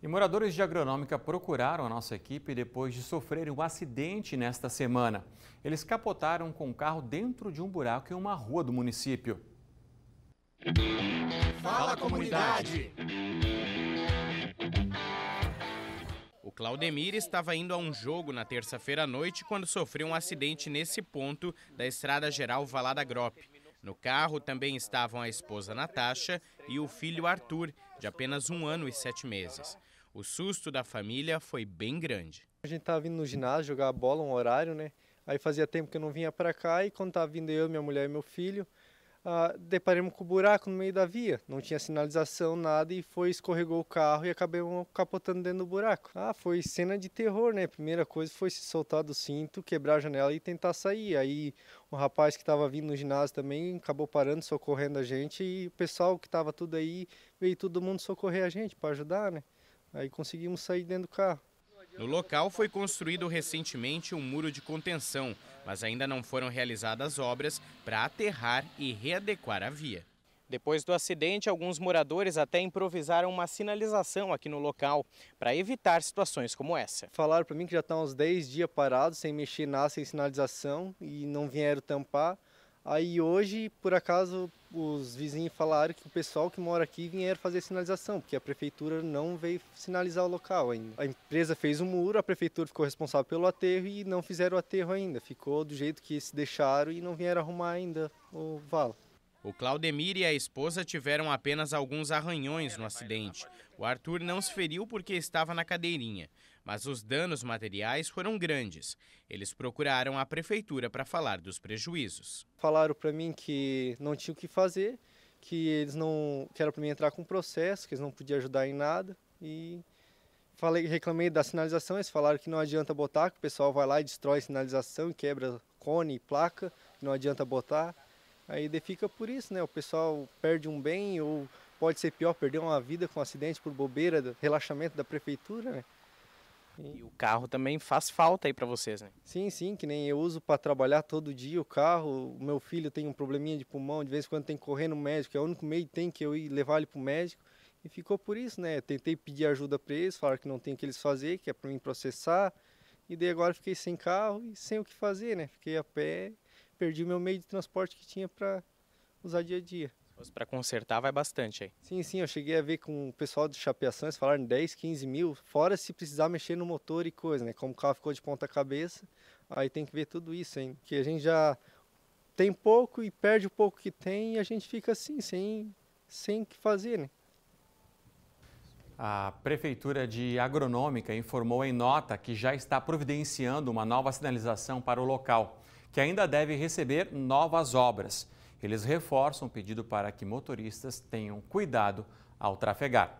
E moradores de Agronômica procuraram a nossa equipe depois de sofrerem um acidente nesta semana. Eles capotaram com o um carro dentro de um buraco em uma rua do município. Fala comunidade! O Claudemir estava indo a um jogo na terça-feira à noite quando sofreu um acidente nesse ponto da Estrada Geral Valada Grope. No carro também estavam a esposa Natasha e o filho Arthur, de apenas um ano e sete meses. O susto da família foi bem grande. A gente estava vindo no ginásio jogar bola, um horário, né? Aí fazia tempo que eu não vinha para cá e quando estava vindo eu, minha mulher e meu filho, ah, deparamos com um buraco no meio da via. Não tinha sinalização, nada, e foi, escorregou o carro e acabamos capotando dentro do buraco. Ah, foi cena de terror, né? Primeira coisa foi se soltar do cinto, quebrar a janela e tentar sair. Aí o rapaz que estava vindo no ginásio também acabou parando, socorrendo a gente, e o pessoal que estava tudo aí veio todo mundo socorrer a gente para ajudar, né? Aí conseguimos sair dentro do carro. No local foi construído recentemente um muro de contenção, mas ainda não foram realizadas obras para aterrar e readequar a via. Depois do acidente, alguns moradores até improvisaram uma sinalização aqui no local para evitar situações como essa. Falaram para mim que já estão tá uns 10 dias parados, sem mexer nada, sem sinalização e não vieram tampar. Aí hoje, por acaso, os vizinhos falaram que o pessoal que mora aqui vieram fazer sinalização, porque a prefeitura não veio sinalizar o local ainda. A empresa fez o um muro, a prefeitura ficou responsável pelo aterro e não fizeram o aterro ainda. Ficou do jeito que se deixaram e não vieram arrumar ainda o valo. O Claudemir e a esposa tiveram apenas alguns arranhões no acidente. O Arthur não se feriu porque estava na cadeirinha, mas os danos materiais foram grandes. Eles procuraram a prefeitura para falar dos prejuízos. Falaram para mim que não tinha o que fazer, que eles não queriam para mim entrar com processo, que eles não podiam ajudar em nada e falei, reclamei da sinalização, eles falaram que não adianta botar, que o pessoal vai lá e destrói sinalização, quebra cone, e placa, não adianta botar. Aí fica por isso, né? O pessoal perde um bem ou pode ser pior, perder uma vida com um acidente por bobeira, do relaxamento da prefeitura, né? E o carro também faz falta aí para vocês, né? Sim, sim, que nem eu uso para trabalhar todo dia o carro. O meu filho tem um probleminha de pulmão, de vez em quando tem que correr no médico, é o único meio que tem que eu ir levar ele pro médico. E ficou por isso, né? tentei pedir ajuda para eles, falaram que não tem o que eles fazer, que é para mim processar. E daí agora fiquei sem carro e sem o que fazer, né? Fiquei a pé perdi o meu meio de transporte que tinha para usar dia a dia. Para consertar vai bastante aí. Sim, sim, eu cheguei a ver com o pessoal de chapeação, eles falaram 10, 15 mil, fora se precisar mexer no motor e coisa, né? Como o carro ficou de ponta cabeça, aí tem que ver tudo isso, hein? Que a gente já tem pouco e perde o pouco que tem e a gente fica assim, sem sem que fazer, né? A Prefeitura de Agronômica informou em nota que já está providenciando uma nova sinalização para o local que ainda deve receber novas obras. Eles reforçam o pedido para que motoristas tenham cuidado ao trafegar.